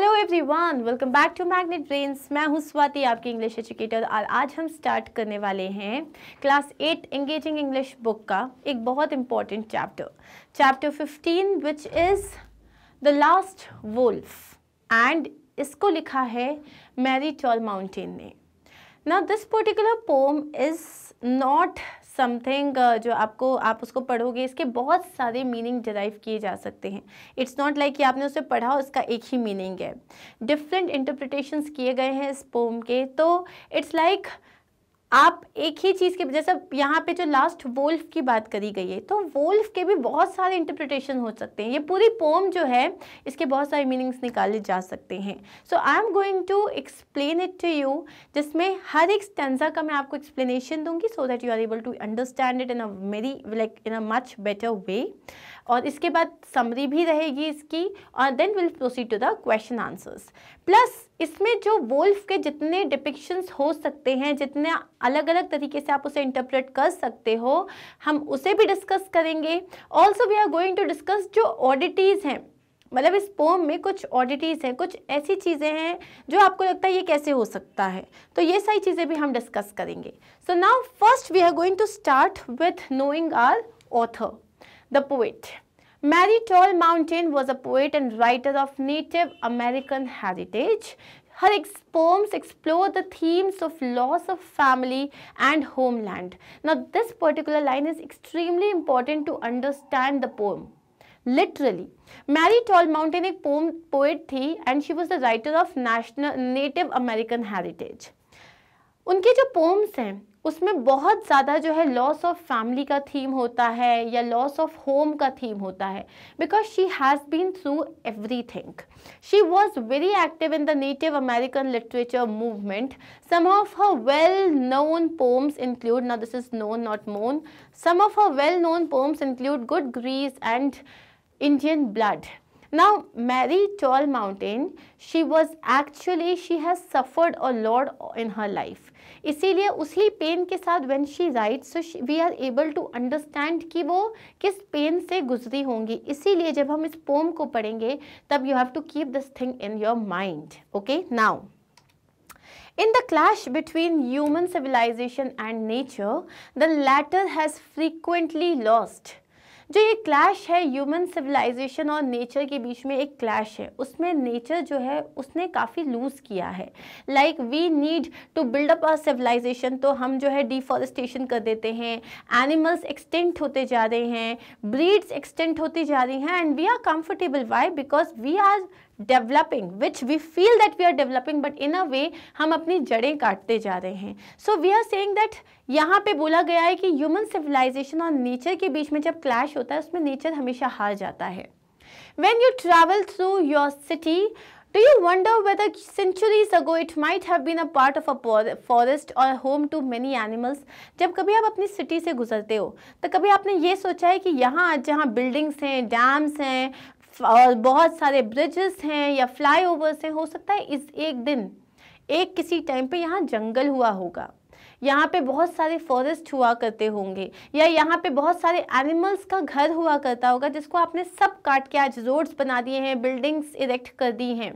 Hello everyone welcome back to Magnet Brains मैं हूं स्वाति आपकी इंग्लिश एजुकेटर और आज हम स्टार्ट करने वाले हैं class eight engaging English book का एक बहुत important chapter chapter fifteen which is the last wolf and इसको लिखा है मैरी टॉल माउंटेन ने ना this particular poem is not something uh, जो आपको आप उसको पढ़ोगे इसके बहुत सारे मीनिंग डिराइव किए जा सकते हैं इट्स नॉट लाइक कि आपने उसे पढ़ा उसका एक ही मीनिंग है डिफरेंट इंटरप्रिटेशंस किए गए हैं इस पोम के तो इट्स लाइक like, आप एक ही चीज़ के जैसे यहाँ पे जो लास्ट वोल्फ की बात करी गई है तो वोल्फ के भी बहुत सारे इंटरप्रिटेशन हो सकते हैं ये पूरी पोम जो है इसके बहुत सारे मीनिंग्स निकाले जा सकते हैं so I am going to explain it to you जिसमें हर एक स्टेंजा का मैं आपको एक्सप्लेनेशन दूंगी so that you are able to understand it in a very like in a much better way और इसके बाद समरी भी रहेगी इसकी और then will proceed to the question answers plus इसमें जो वोल्फ के जितने डिपिक्शंस हो सकते हैं जितने अलग अलग तरीके से आप उसे इंटरप्रेट कर सकते हो हम उसे भी डिस्कस करेंगे also we are going to discuss जो ऑडिटीज़ हैं मतलब इस पोम में कुछ ऑडिटीज़ हैं कुछ ऐसी चीज़ें हैं जो आपको लगता है ये कैसे हो सकता है तो ये सारी चीज़ें भी हम डिस्कस करेंगे so now first we are going to start with knowing our author the poet Mary Toll Mountain was a poet and writer of Native American heritage. Her poems explore the themes of loss of family and homeland. Now, this particular line is extremely important to understand the poem. Literally, Mary Toll Mountain एक a poet and she was the writer of of national native American उनके जो poems हैं उसमें बहुत ज़्यादा जो है loss of family का थीम होता है या लॉस ऑफ होम का थीम होता है because she has been through everything she was very active in the native American literature movement some of her well known poems include ना this is known not मोन some of her well known poems include good Greece and Indian blood Now, Mary Tall Mountain, she was actually, she has suffered a lot in her life. इसीलिए उसी pain के साथ when she write so we are able to understand कि वो किस pen से गुजरी होंगी इसीलिए जब हम इस पोम को पढ़ेंगे तब you have to keep this thing in your mind okay now In the clash between human civilization and nature, the latter has frequently lost जो ये क्लैश है ह्यूमन सिविलाइजेशन और नेचर के बीच में एक क्लैश है उसमें नेचर जो है उसने काफ़ी लूज़ किया है like we need to build up our civilization तो हम जो है डिफॉरेस्टेशन कर देते हैं एनिमल्स एक्सटेंट होते जा रहे हैं ब्रीड्स एक्सटेंट होती जा रही हैं and we are comfortable why because we are developing which we feel that we are developing but in a way हम अपनी जड़ें काटते जा रहे हैं so we are saying that यहाँ पे बोला गया है कि ह्यूमन सिविलाइजेशन और नेचर के बीच में जब क्लैश होता है उसमें नेचर हमेशा हार जाता है when you travel through your city do you wonder whether centuries ago it might have been a part of a forest or home to many animals जब कभी आप अपनी सिटी से गुजरते हो तो कभी आपने ये सोचा है कि यहाँ जहाँ बिल्डिंग्स हैं डैम्स हैं और बहुत सारे ब्रिजेस हैं या फ्लाईओवर्स हैं हो सकता है इस एक दिन एक किसी टाइम पे यहाँ जंगल हुआ होगा यहाँ पे बहुत सारे फॉरेस्ट हुआ करते होंगे या यहाँ पे बहुत सारे एनिमल्स का घर हुआ करता होगा जिसको आपने सब काट के आज रोड्स बना दिए हैं बिल्डिंग्स इरेक्ट कर दी हैं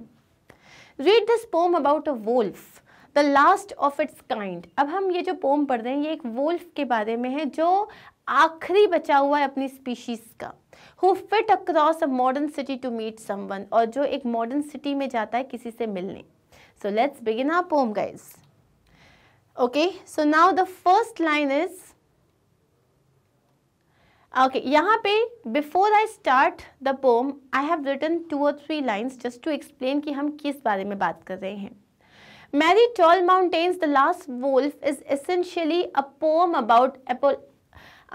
read this poem about a wolf the last of its kind अब हम ये जो पोम पढ़ रहे हैं ये एक वोल्फ के बारे में है जो आखिरी बचा हुआ है अपनी स्पीशीज़ का who fit across a modern city to meet someone और जो एक मॉडर्न सिटी में जाता है किसी से मिलने so let's begin our poem guys okay so now the first line is okay यहाँ पे before I start the poem I have written two और three lines just to explain कि हम किस बारे में बात कर रहे हैं Mary Tall Mountains, The Last Wolf is essentially a poem about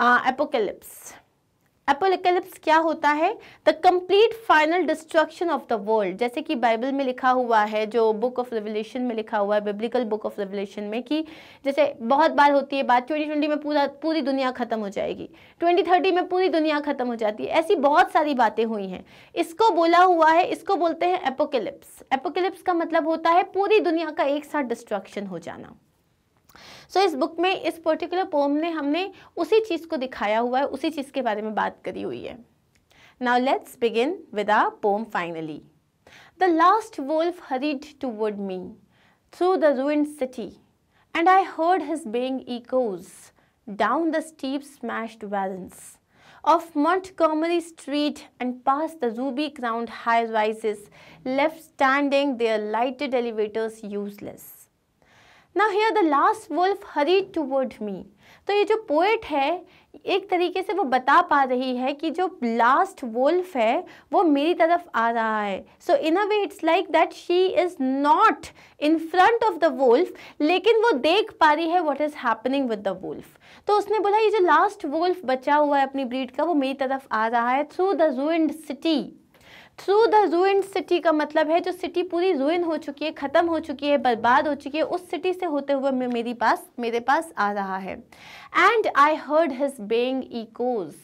apocalypse apocalypse क्या होता है the complete final destruction of the world जैसे कि बाइबल में लिखा हुआ है जो बुक ऑफ रिवोल्यूशन में लिखा हुआ है बिब्लिकल बुक ऑफ रिवोल्यूशन में कि जैसे बहुत बार होती है बात 2020 में पूरा पूरी दुनिया ख़त्म हो जाएगी 2030 में पूरी दुनिया ख़त्म हो जाती है ऐसी बहुत सारी बातें हुई हैं इसको बोला हुआ है इसको बोलते हैं एपोकलिप्स एपोकलिप्स का मतलब होता है पूरी दुनिया का एक साथ डिस्ट्रक्शन हो जाना सो so, इस बुक में इस पर्टिकुलर पोम ने हमने उसी चीज़ को दिखाया हुआ है उसी चीज़ के बारे में बात करी हुई है now let's begin with a poem finally the last wolf hurried toward me through the ruined city and I heard his baying echoes down the steep smash warrens of Montgomery street and past the ruby crowned high rises left standing there lighted elevators useless ना here the last wolf hurry toward me तो ये जो poet है एक तरीके से वो बता पा रही है कि जो लास्ट वुल्फ है वो मेरी तरफ आ रहा है so in a way it's like that she is not in front of the wolf लेकिन वो देख पा रही है what is happening with the wolf तो उसने बोला ये जो लास्ट वुल्फ बचा हुआ है अपनी ब्रीड का वो मेरी तरफ आ रहा है through the ruined city through the ruin city का मतलब है जो सिटी पूरी रूइन हो चुकी है ख़त्म हो चुकी है बर्बाद हो चुकी है उस सिटी से होते हुए मे मेरी पास मेरे पास आ रहा है and I heard his bang echoes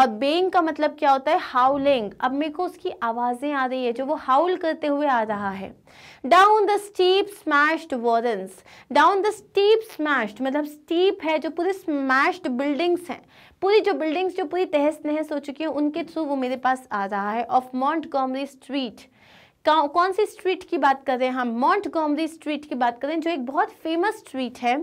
और बेंग का मतलब क्या होता है हाउलिंग अब मेरे को उसकी आवाज़ें आ रही है जो वो हाउल करते हुए आ रहा है down the steep smashed warrens down the steep smashed मतलब स्टीप है जो पूरे स्मैश्ड बिल्डिंग्स हैं पूरी जो बिल्डिंग्स जो पूरी तहस नहस हो चुकी हैं उनके थ्रू वो मेरे पास आ रहा है ऑफ माउंट गॉमरी स्ट्रीट कौन सी स्ट्रीट की बात कर रहे हैं हम माउंट गॉमरी स्ट्रीट की बात करें जो एक बहुत फेमस स्ट्रीट है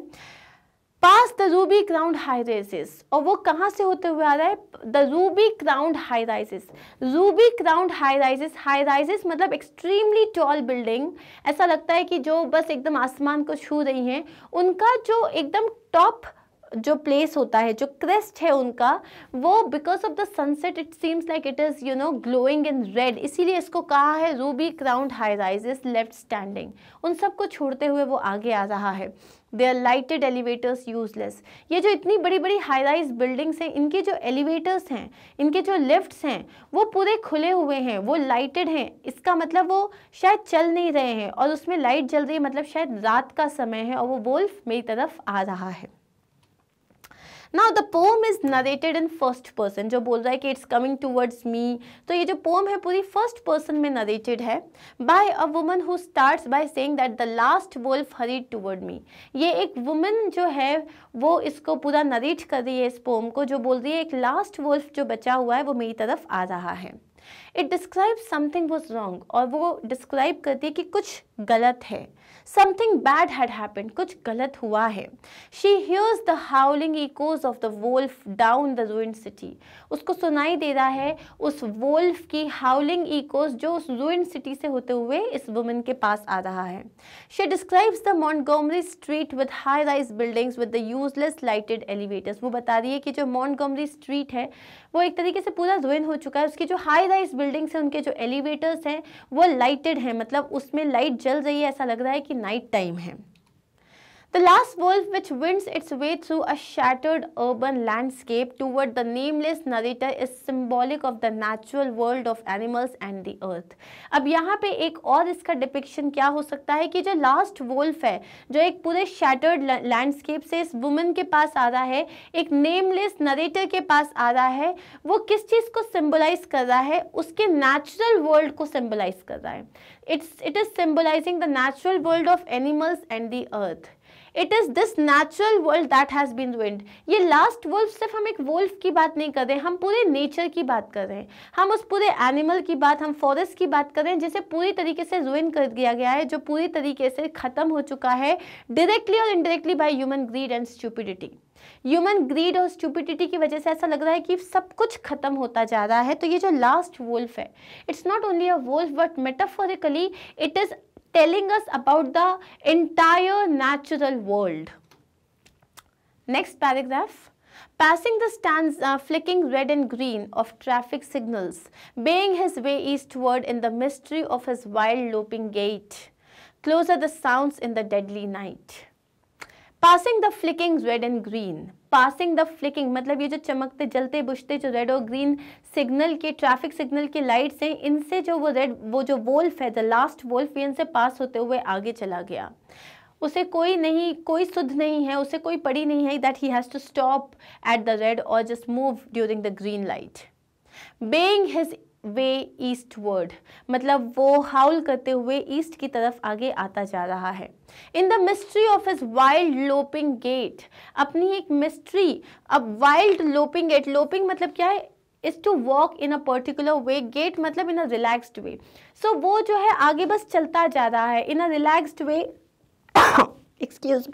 past the ruby crowned high rises और वो कहाँ से होते हुए आ रहा है the ruby crowned high rises ruby crowned high rises high rises मतलब एक्सट्रीमली टॉल बिल्डिंग ऐसा लगता है कि जो बस एकदम आसमान को छू रही हैं उनका जो एकदम टॉप जो प्लेस होता है जो क्रेस्ट है उनका वो because of the sunset it seems like it is you know glowing in red इसीलिए इसको कहा है ruby crowned high rise is left standing उन सबको छोड़ते हुए वो आगे आ रहा है they are lighted elevators useless ये जो इतनी बड़ी बड़ी हाई राइज बिल्डिंग्स हैं इनके जो एलिवेटर्स हैं इनके जो लिफ्ट्स हैं वो पूरे खुले हुए हैं वो लाइटेड हैं इसका मतलब वो शायद चल नहीं रहे हैं और उसमें लाइट जल रही है मतलब शायद रात का समय है और वो वोल्फ मेरी तरफ आ रहा है now the poem is narrated in first person जो बोल रहा है कि इट्स कमिंग टूवर्ड्स मी तो ये जो पोम है पूरी फर्स्ट पर्सन में नरेटेड है by a woman who starts by saying that the last wolf hurried toward me ये एक वुमन जो है वो इसको पूरा नरेट कर रही है इस पोम को जो बोल रही है एक लास्ट वोल्फ जो बचा हुआ है वो मेरी तरफ आ रहा है it describe something was wrong और वो डिस्क्राइब करती है कि कुछ गलत है समथिंग बैड हैड हैपन कुछ गलत हुआ है she hears the howling echoes of the wolf down the ruin city उसको सुनाई दे रहा है उस वोल्फ की हाउलिंग इकोज जो उस रूइन सिटी से होते हुए इस वुमेन के पास आ रहा है she describes the Montgomery Street with high rise buildings with the useless lighted elevators वो बता रही है कि जो मॉन्टगोमरी स्ट्रीट है वो एक तरीके से पूरा रुइन हो चुका है उसकी जो हाई राइज बिल्डिंग्स हैं उनके जो एलिवेटर्स हैं वो लाइटेड हैं मतलब उसमें लाइट जल रही है ऐसा लग रहा है कि नाइट टाइम है The last wolf which winds its way through a shattered urban landscape toward the nameless narrator is symbolic of the natural world of animals and the earth. अब यहाँ पे एक और इसका depiction क्या हो सकता है कि जो last wolf है जो एक पूरे shattered landscape से इस woman के पास आ रहा है एक nameless narrator के पास आ रहा है वो किस चीज़ को symbolize कर रहा है उसके natural world को symbolize कर रहा है It's it is symbolizing the natural world of animals and the earth. It is this natural world that has been wind ये लास्ट वुल्फ सिर्फ हम एक वुल्फ की बात नहीं कर रहे हैं हम पूरे नेचर की बात कर रहे हैं हम उस पूरे एनिमल की बात हम फॉरेस्ट की बात कर रहे हैं जिसे पूरी तरीके से रुइन कर दिया गया है जो पूरी तरीके से ख़त्म हो चुका है डायरेक्टली और indirectly by human greed and stupidity human greed और स्टूपिडिटी की वजह से ऐसा लग रहा है कि सब कुछ खत्म होता जा रहा है तो ये जो लास्ट वुल्फ है it's not only a wolf but metaphorically it is telling us about the entire natural world. Next paragraph. Passing the stanza, uh, flicking red and green of traffic signals, baying his way eastward in the mystery of his wild loping gait. Closer the sounds in the deadly night. Passing the flicking red and green, passing the flicking मतलब ये जो चमकते जलते बुझते जो red और green signal के traffic signal के लाइट्स हैं इनसे जो वो रेड वो जो वोल्फ है द लास्ट वोल्फ इनसे पास होते हुए आगे चला गया उसे कोई नहीं कोई सुध नहीं है उसे कोई पड़ी नहीं है that he has to stop at the red और just move during the green light being his way eastward मतलब वो हाउल करते हुए ईस्ट की तरफ आगे आता जा रहा है in the mystery of his wild loping gait अपनी एक मिस्ट्री अब वाइल्ड लोपिंग गेट लोपिंग मतलब क्या है is to walk in a particular way gait मतलब इन अ रिलैक्सड वे सो वो जो है आगे बस चलता जा रहा है in a relaxed way excuse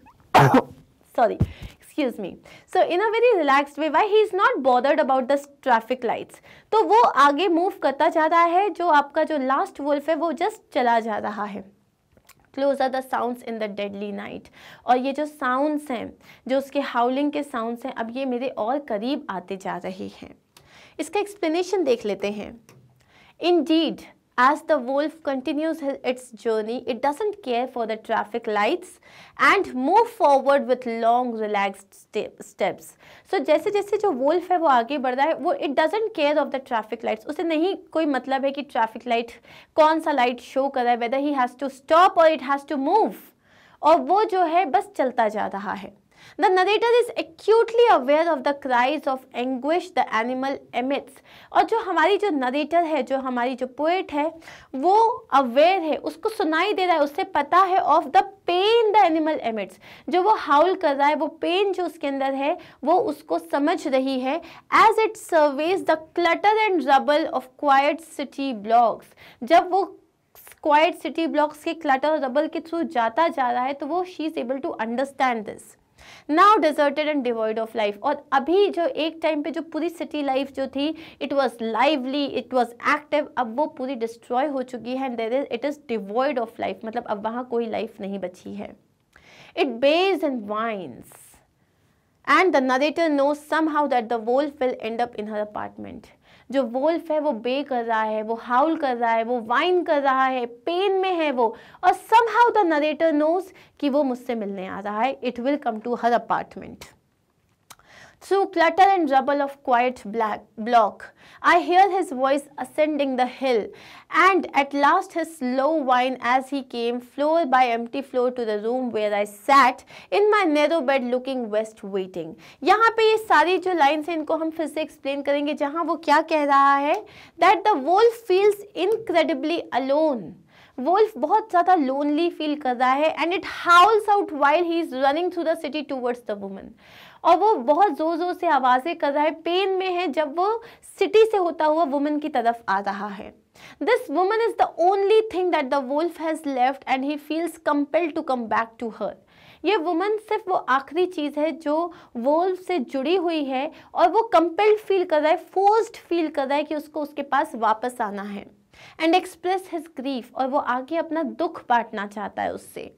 sorry excuse me so in a very relaxed way why he is not bothered about the traffic lights तो वो आगे मूव करता जा रहा है जो आपका जो लास्ट वुल्फ है वो जस्ट चला जा रहा है closer the sound in the deadly night और ये जो साउंड्स हैं जो उसके हाउलिंग के साउंड्स हैं अब ये मेरे और करीब आते जा रहे हैं इसका एक्सप्लेनेशन देख लेते हैं indeed As the wolf continues its journey, it doesn't care for the traffic lights and move forward with long relaxed steps. So jaise jaise jo wolf hai wo aage बढ़ रहा है वो it doesn't care of the traffic lights. उसे nahi koi matlab hai ki traffic light kaun sa light show kar raha hai whether he has to stop or it has to move. aur wo jo hai bas chalta ja raha hai The narrator is acutely aware of the cries of anguish the animal emits. और जो हमारी जो narrator है जो हमारी जो poet है वो aware है उसको सुनाई दे रहा है उससे पता है of the pain the animal emits. जो वो howl कर रहा है वो pain जो उसके अंदर है वो उसको समझ रही है as it surveys the clutter and rubble of quiet city blocks. जब वो quiet city blocks के clutter और rubble के through जाता जा रहा है तो वो she is able to understand this. Now deserted and devoid of life और अभी जो एक टाइम पे जो पूरी सिटी लाइफ जो थी it was lively it was active अब वो पूरी डिस्ट्रॉय हो चुकी है and there is it is devoid of life मतलब अब वहाँ कोई लाइफ नहीं बची है it bays and whines. And the narrator knows somehow that the wolf will end up in her apartment. जो वोल्फ है वो बे कर रहा है वो हाउल कर रहा है वो वाइन कर रहा है पेन में है वो और somehow the narrator knows कि वो मुझसे मिलने आ रहा है it will come to her apartment through clutter and rubble of quiet black block. I hear his voice ascending the hill, and at last his slow whine as he came floor by empty floor to the room where I sat in my narrow bed looking west waiting. यहाँ पे ये सारी जो lines हैं इनको हम फिर से explain करेंगे जहाँ वो क्या कह रहा है That the wolf feels incredibly alone. Wolf बहुत ज़्यादा लोनली फील कर रहा है and it howls out while he is running through the city towards the woman और वो बहुत ज़ोर ज़ोर से आवाज़ें कर रहा है पेन में है जब वो सिटी से होता हुआ वुमन की तरफ आ रहा है this woman is the only thing that the wolf has left and he feels compelled to come back to her ये वुमन सिर्फ वो आखिरी चीज़ है जो वोल्फ से जुड़ी हुई है और वो कंपेल्ड फील कर रहा है फोर्स्ड फील कर रहा है कि उसको उसके पास वापस आना है एंड एक्सप्रेस हिज ग्रीफ और वो आगे अपना दुख बांटना चाहता है उससे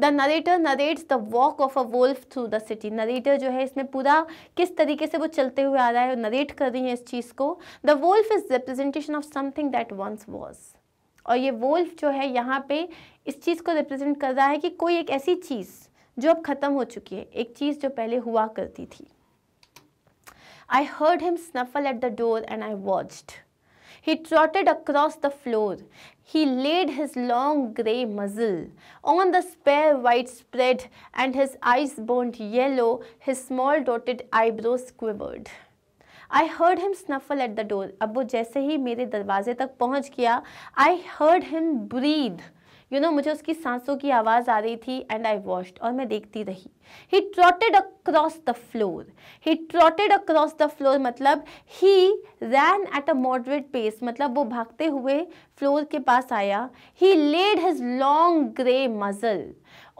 the narrator narrates the walk of a wolf through the city narrator जो है इसमें पूरा किस तरीके से वो चलते हुए आ रहा है नरेट कर रही है इस चीज़ को the wolf is representation of something that once was और ये वोल्फ जो है यहाँ पे इस चीज़ को रिप्रेजेंट कर रहा है कि कोई एक ऐसी चीज़ जो अब ख़त्म हो चुकी है एक चीज़ जो पहले हुआ करती थी I heard him snuffle at the door and I watched He trotted across the floor. He laid his long grey muzzle on the spare spread, and his eyes burned yellow, his small dotted eyebrows quivered. I heard him snuffle at the door. अब वो जैसे ही मेरे दरवाजे तक पहुंच I heard him breathe. You know मुझे उसकी सांसों की आवाज़ आ रही थी एंड आई वॉश्ड और मैं देखती रही he trotted across the floor he trotted across the floor मतलब he ran at a moderate pace मतलब वो भागते हुए फ्लोर के पास आया he laid his long grey muzzle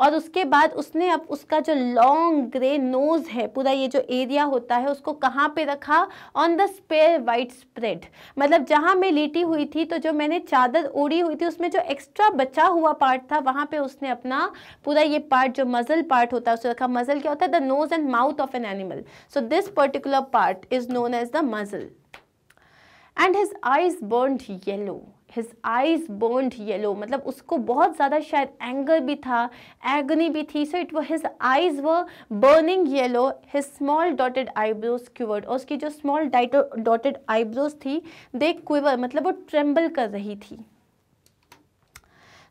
और उसके बाद उसने अब उसका जो लॉन्ग ग्रे नोज़ है पूरा ये जो एरिया होता है उसको कहाँ पे रखा on the spare white spread मतलब जहाँ मैं लेटी हुई थी तो जो मैंने चादर ओढ़ी हुई थी उसमें जो एक्स्ट्रा बचा हुआ पार्ट था वहाँ पे उसने अपना पूरा ये पार्ट जो मजल पार्ट होता है उसे रखा मजल क्या होता है the nose and mouth of an animal so this particular part is known as the muzzle and his eyes burned yellow his eyes burned yellow मतलब उसको बहुत ज़्यादा शायद एंगर भी था एगनी भी थी सो इट वो his eyes were burning yellow his small dotted eyebrows quivered और उसकी जो स्मॉल डॉटेड आईब्रोज थी दे क्यूवर मतलब वो ट्रेम्बल कर रही थी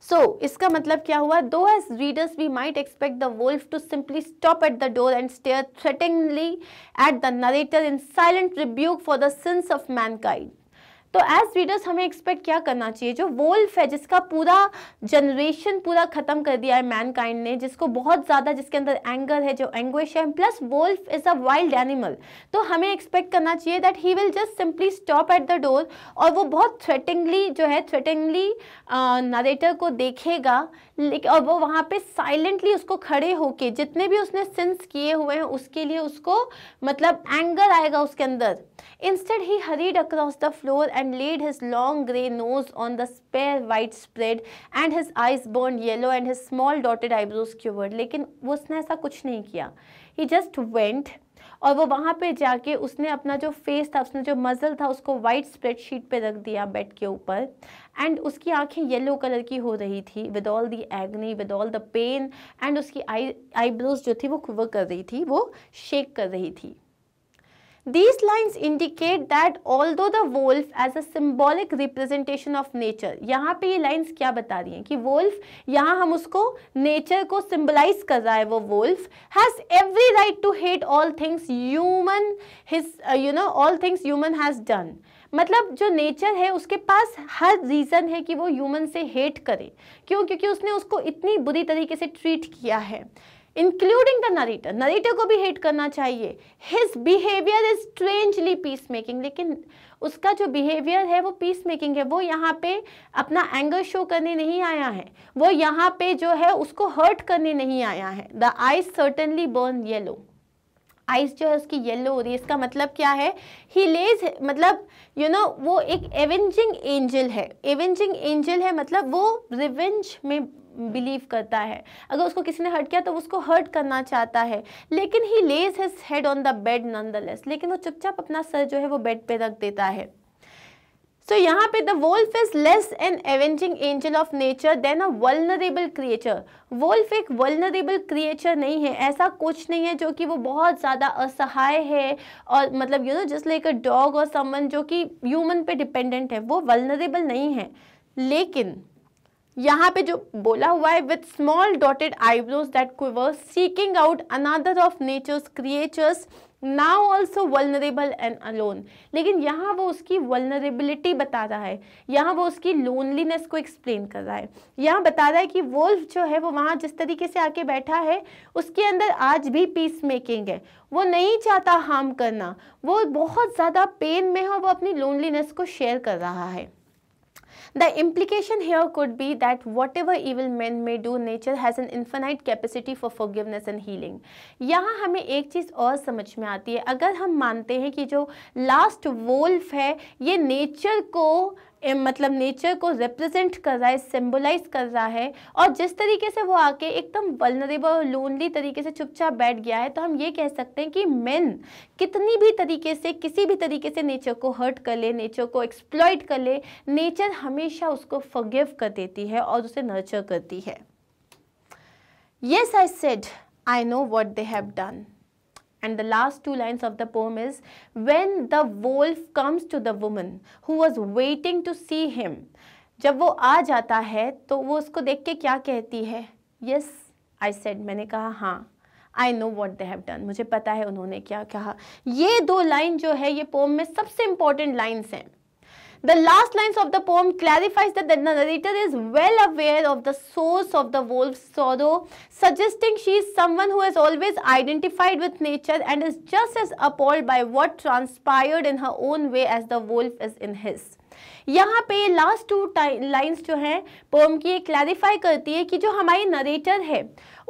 सो so, इसका मतलब क्या हुआ though as readers we might expect the wolf to simply stop at the door and stare threateningly at the narrator in silent rebuke for the sins of mankind तो एज रीडर्स हमें expect क्या करना चाहिए जो wolf है जिसका पूरा generation पूरा ख़त्म कर दिया है मैनकाइंड ने जिसको बहुत ज़्यादा जिसके अंदर एंगर है जो एंग्वेश है plus wolf is a wild animal तो हमें एक्सपेक्ट करना चाहिए that he will just simply stop at the door और वो बहुत थ्रेटिंगली जो है थ्रेटिंगली नरेटर को देखेगा और वो वहाँ पे साइलेंटली उसको खड़े होके जितने भी उसने सिंस किए हुए हैं उसके लिए उसको मतलब एंगर आएगा उसके अंदर instead he hurried across the floor and laid his long grey nose on the spare white spread and his eyes burn yellow and his small dotted eyebrows quivered लेकिन वो उसने ऐसा कुछ नहीं किया ही जस्ट वेंट और वो वहाँ पे जाके उसने अपना जो फेस था उसने जो मजल था उसको वाइट स्प्रेडशीट पे रख दिया बेड के ऊपर एंड उसकी आंखें येलो कलर की हो रही थी with all the agony with all the pain and उसकी आई आईब्रोज जो थी वो कवर कर रही थी वो शेक कर रही थी These lines indicate that although the wolf as a symbolic representation of nature, यहाँ पे ये lines क्या बता रही हैं कि wolf यहाँ हम उसको nature को symbolize कर रहा है वो wolf has every right to hate all things human his uh, you know all things human has done. मतलब जो नेचर है उसके पास हर रीज़न है कि वो ह्यूमन से हेट करे क्यों क्योंकि उसने उसको इतनी बुरी तरीके से ट्रीट किया है इंक्लूडिंग द नरेटर नरेटर को भी हेट करना चाहिए his behaviour is strangely peace making लेकिन उसका जो बिहेवियर है वो पीस मेकिंग है वो यहाँ पे अपना एंगर शो करने नहीं आया है वो यहाँ पे जो है उसको हर्ट करने नहीं आया है the eye certainly burn yellow eyes जो है उसकी येलो हो रही है इसका मतलब क्या है ही लेज मतलब यू you नो know, वो एक एवेंजिंग एंजल है एवेंजिंग एंजल है मतलब वो रिवेंज में बिलीव करता है अगर उसको किसी ने हर्ट किया तो उसको हर्ट करना चाहता है लेकिन he lays his head on the bed none लेकिन वो चुपचाप अपना सर जो है वो बेड पे रख देता है तो यहाँ पे the wolf is less an avenging angel of nature than a vulnerable creature wolf एक वल्नरेबल क्रिएचर नहीं है ऐसा कुछ नहीं है जो कि वो बहुत ज़्यादा असहाय है और मतलब you know just like a dog और समन जो कि ह्यूमन पे डिपेंडेंट है वो वल्नरेबल नहीं है लेकिन यहाँ पे जो बोला हुआ है with small dotted eyebrows that quiver seeking out another of nature's creatures now also vulnerable and alone लेकिन यहाँ वो उसकी वलनरेबिलिटी बता रहा है यहाँ वो उसकी लोनलीनेस को एक्सप्लेन कर रहा है यहाँ बता रहा है कि वोल्फ जो है वो वहाँ जिस तरीके से आके बैठा है उसके अंदर आज भी पीस मेकिंग है वो नहीं चाहता हार्म करना वो बहुत ज़्यादा पेन में है वो अपनी लोनलीनेस को शेयर कर रहा है The implication here could be that whatever evil men may do, nature has an infinite capacity for forgiveness and healing. yahan hame ek cheez aur samajh mein aati hai agar hum mante hain ki jo last wolf hai ye nature ko मतलब nature को represent कर रहा है symbolize कर रहा है और जिस तरीके से वो आके एकदम वलनरेबल और लोनली तरीके से चुपचाप बैठ गया है तो हम ये कह सकते हैं कि मेन कितनी भी तरीके से किसी भी तरीके से नेचर को हर्ट कर ले नेचर को एक्सप्लॉयट कर ले नेचर हमेशा उसको फगेव कर देती है और उसे नर्चर करती है yes I said I know what they have done and the last two lines of the poem is when the wolf comes to the woman who was waiting to see him जब वो आ जाता है तो वो उसको देख के क्या कहती है यस आई सेड मैंने कहा हाँ I know what they have done मुझे पता है उन्होंने क्या कहा ये दो लाइन जो है ये पोम में सबसे इम्पॉर्टेंट लाइन्स हैं The last lines of the poem clarifies that the narrator is well aware of the source of the wolf's sorrow, suggesting she is someone who has always identified with nature and is just as appalled by what transpired in her own way as the wolf is in his. यहाँ पे last two lines जो हैं pome की ये clarify करती है कि जो हमारी नरेटर है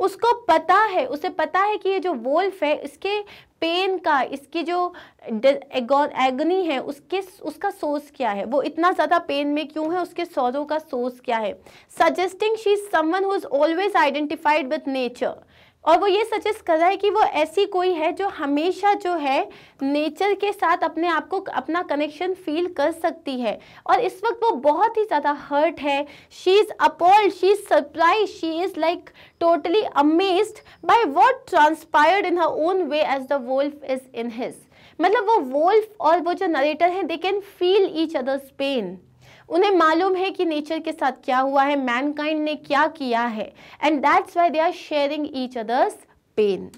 उसको पता है उसे पता है कि ये जो वोल्फ है इसके पेन का इसकी जो एगनी है उसके उसका सोर्स क्या है वो इतना ज़्यादा पेन में क्यों है उसके सौरों का सोर्स क्या है suggesting she is someone who is always identified with nature और वो ये सजेस्ट कर रहा है कि वो ऐसी कोई है जो हमेशा जो है नेचर के साथ अपने आप को अपना कनेक्शन फील कर सकती है और इस वक्त वो बहुत ही ज़्यादा हर्ट है she is appal she is surprise she is like totally amazed by what transpired in her own way as the wolf is in his मतलब वो वोल्फ और वो जो नरेटर हैं they can feel each other's pain उन्हें मालूम है कि नेचर के साथ क्या हुआ है मैनकाइंड ने क्या किया है and that's why they are sharing each other's pain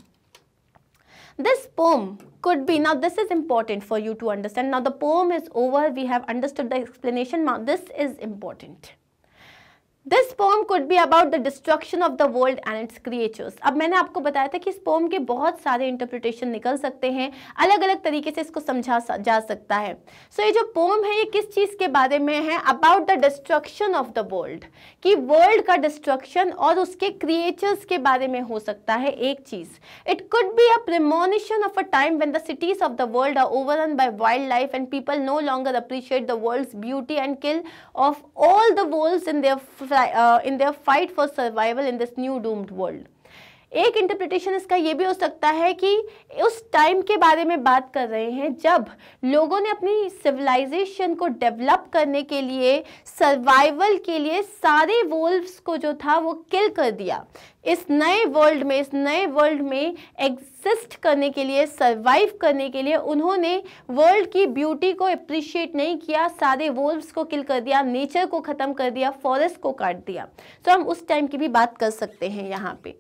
this poem could be now this is important for you to understand now the poem is over we have understood the explanation now this is important this poem could be about the destruction of the world and its creatures अब मैंने आपको बताया था कि इस pome के बहुत सारे इंटरप्रिटेशन निकल सकते हैं अलग अलग तरीके से इसको समझा जा सकता है सो so, ये जो पोम है ये किस चीज़ के बारे में है about the destruction of the world कि वर्ल्ड का डिस्ट्रक्शन और उसके क्रिएचर्स के बारे में हो सकता है एक चीज़ it could be a premonition of a time when the cities of the world are run by wild life and people no longer appreciate the world beauty and kill off all the world in their Uh, in their fight for survival in this new doomed world. एक interpretation इसका ये भी हो सकता है कि उस time के बारे में बात कर रहे हैं जब लोगों ने अपनी सिविलाइजेशन को डेवलप करने के लिए सर्वाइवल के लिए सारे वोल्व्स को जो था वो किल कर दिया इस नए वर्ल्ड में इस नए वर्ल्ड में एग्जिस्ट करने के लिए सर्वाइव करने के लिए उन्होंने वर्ल्ड की ब्यूटी को अप्रिशिएट नहीं किया सारे वोल्व्स को किल कर दिया नेचर को ख़त्म कर दिया फॉरेस्ट को काट दिया तो हम उस टाइम की भी बात कर सकते हैं यहाँ पे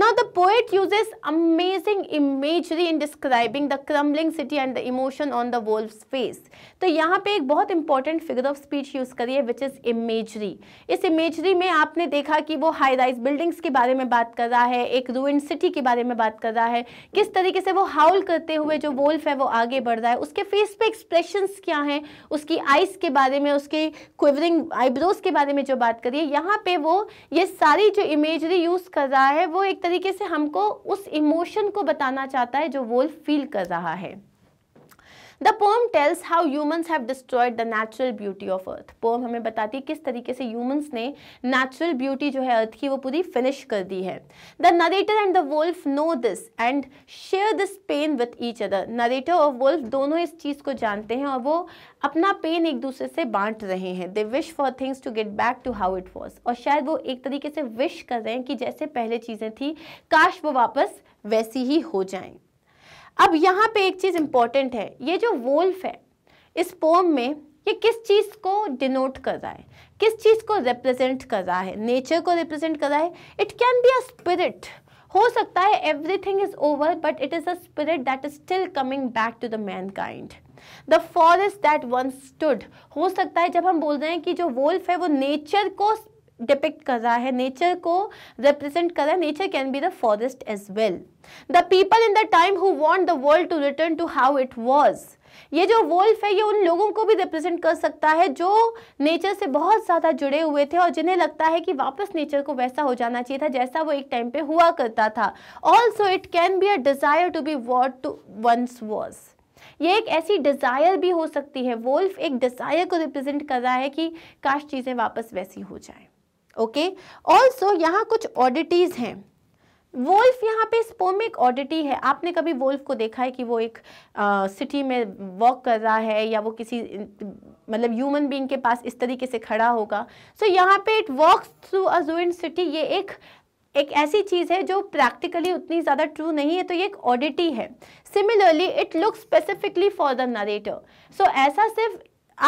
Now the poet uses amazing imagery in describing the crumbling city and the emotion on the wolf's face. तो यहाँ पे एक बहुत important figure of speech use करी है विच इज़ इमेजरी इस इमेजरी में आपने देखा कि वो हाई राइज बिल्डिंग्स के बारे में बात कर रहा है एक रूइन सिटी के बारे में बात कर रहा है किस तरीके से वो हाउल करते हुए जो वोल्फ है वो आगे बढ़ रहा है उसके फेस पे एक्सप्रेशन क्या हैं उसकी आइज़ के बारे में उसके क्विवरिंग आईब्रोज के बारे में जो बात करिए यहाँ पे वो ये सारी जो इमेजरी यूज़ कर रहा है वो एक तरीके से हमको उस इमोशन को बताना चाहता है जो वोल्फ फील कर रहा है the poem tells how humans have destroyed the natural beauty of earth poem हमें बताती है किस तरीके से ह्यूमंस ने नेचुरल ब्यूटी जो है अर्थ की वो पूरी फिनिश कर दी है the narrator and the wolf know this and share this pain with each other narrator और वोल्फ दोनों इस चीज़ को जानते हैं और वो अपना पेन एक दूसरे से बांट रहे हैं they wish for things to get back to how it was और शायद वो एक तरीके से विश कर रहे हैं कि जैसे पहले चीज़ें थी काश वो वापस वैसी ही हो जाएं अब यहाँ पे एक चीज़ इम्पॉर्टेंट है ये जो वोल्फ है इस पोम में ये किस चीज़ को डिनोट कर रहा है किस चीज़ को रिप्रेजेंट कर रहा है नेचर को रिप्रेजेंट कर रहा है it can be a spirit हो सकता है everything is over but it is a spirit that is still coming back to the mankind the forest that once stood हो सकता है जब हम बोल रहे हैं कि जो वोल्फ है वो नेचर को डिपिक्ट कर रहा है नेचर को रिप्रेजेंट कर रहा है nature can be the forest as well the people in the time who want the world to return to how it was ये जो वोल्फ है ये उन लोगों को भी रिप्रेजेंट कर सकता है जो नेचर से बहुत ज़्यादा जुड़े हुए थे और जिन्हें लगता है कि वापस नेचर को वैसा हो जाना चाहिए था जैसा वो एक टाइम पे हुआ करता था also it can be a desire to be what to once was ये एक ऐसी डिज़ायर भी हो सकती है वोल्फ एक डिज़ायर को रिप्रेजेंट कर रहा है कि काश चीज़ें वापस वैसी हो जाए ओके ऑल्सो यहाँ कुछ ऑडिटीज़ हैं वोल्फ यहाँ पे स्पोमिक ऑडिटी है आपने कभी वोल्फ को देखा है कि वो एक सिटी में वॉक कर रहा है या वो किसी मतलब ह्यूमन बीइंग के पास इस तरीके से खड़ा होगा सो so, यहाँ पे it walks through a in city ये एक एक ऐसी चीज़ है जो प्रैक्टिकली उतनी ज़्यादा ट्रू नहीं है तो ये एक ऑडिटी है similarly it look specifically for the narrator so ऐसा सिर्फ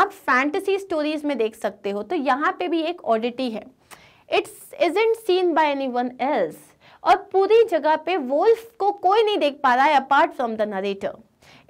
आप फैंटसी स्टोरीज में देख सकते हो तो यहाँ पे भी एक ऑडिटी है it's unseen by one else और पूरी जगह पे वोल्फ को कोई नहीं देख पा रहा है apart from the narrator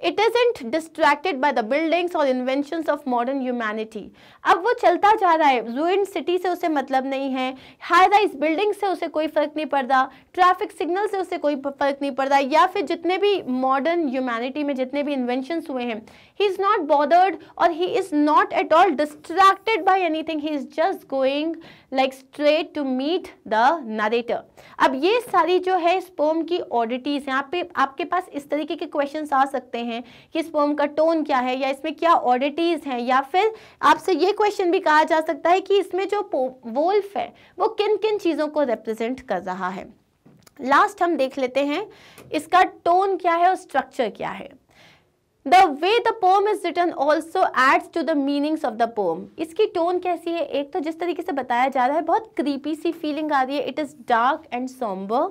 it isn't distracted by the buildings और इन्वेंशन ऑफ मॉडर्न ह्यूमैनिटी अब वो चलता जा रहा है रूइन सिटी से उसे मतलब नहीं है हाई राइज बिल्डिंग से उसे कोई फ़र्क नहीं पड़ता ट्रैफिक सिग्नल से उसे कोई फ़र्क नहीं पड़ता या फिर जितने भी मॉडर्न ह्यूमैनिटी में जितने भी इन्वेंशन हुए हैं ही इज़ नॉट बॉर्डर्ड और he is not at all distracted by anything he is just going like straight to meet the narrator अब ये सारी जो है इस पोम की ऑडिटीज़ यहाँ पे आपके पास इस तरीके के क्वेश्चन आ सकते हैं हैं कि स्पर्म का टोन क्या है या इसमें क्या ऑडिटीज़ हैं या फिर आपसे ये क्वेश्चन भी कहा जा सकता है कि इसमें जो वोल्फ है वो किन किन चीज़ों को रिप्रेजेंट कर रहा है लास्ट हम देख लेते हैं इसका टोन क्या है और स्ट्रक्चर क्या है the way the poem is written also adds to the meanings of the poem इसकी टोन कैसी है एक तो जिस तरीके से बताया जा रहा है बहुत क्रीपी सी फीलिंग आ रही है it is dark and sombre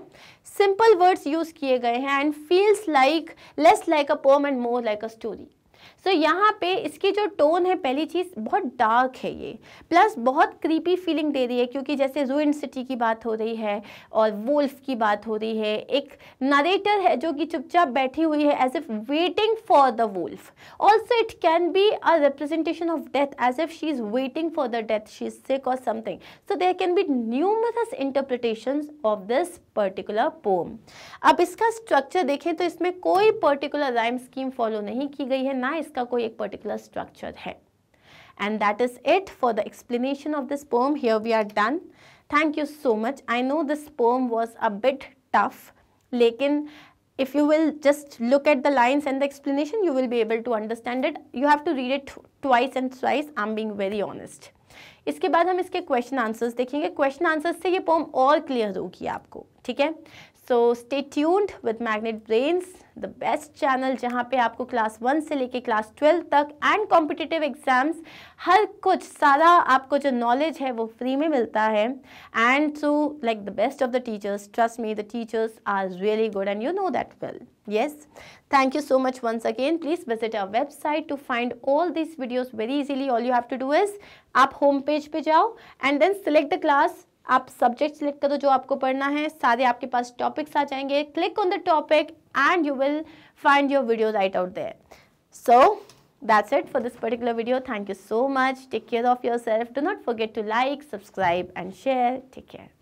simple words use किए गए हैं and feels like less like a poem and more like a story so so, यहाँ पे इसकी जो टोन है पहली चीज़ बहुत डार्क है ये प्लस बहुत क्रीपी फीलिंग दे रही है क्योंकि जैसे रूइन सिटी की बात हो रही है और वोल्फ की बात हो रही है एक नरेटर है जो कि चुपचाप बैठी हुई है as if waiting for the wolf also it can be a representation of death as if she is waiting for the death she is sick और something so there can be numerous interpretation of this particular poem अब इसका structure देखें तो इसमें कोई particular rhyme scheme follow नहीं की गई है ना इस इसका कोई एक पर्टिकुलर स्ट्रक्चर है and that is it for the explanation of this poem here we are done thank you so much I know this poem was a bit tough लेकिन if you will just look at the lines and the explanation you will be able to understand it you have to read it twice and twice I am being very honest इसके बाद हम इसके question answers देखेंगे question answers से ये poem और clear होगी आपको ठीक है so stay tuned with Magnet Brains the best channel जहाँ पे आपको क्लास वन से लेके क्लास ट्वेल्व तक एंड कॉम्पिटिटिव एग्जाम्स हर कुछ सारा आपको जो नॉलेज है वो फ्री में मिलता है and so like the best of the teachers trust me the teachers are really good and you know that well yes thank you so much once again please visit our website to find all this videos very easily all you have to do is आप home page पर जाओ and then select the class आप subject select करो जो आपको पढ़ना है सारे आपके पास टॉपिक्स आ जाएंगे click on the topic and you will find your video right out there so that's it for this particular video thank you so much take care of yourself do not forget to like subscribe and share take care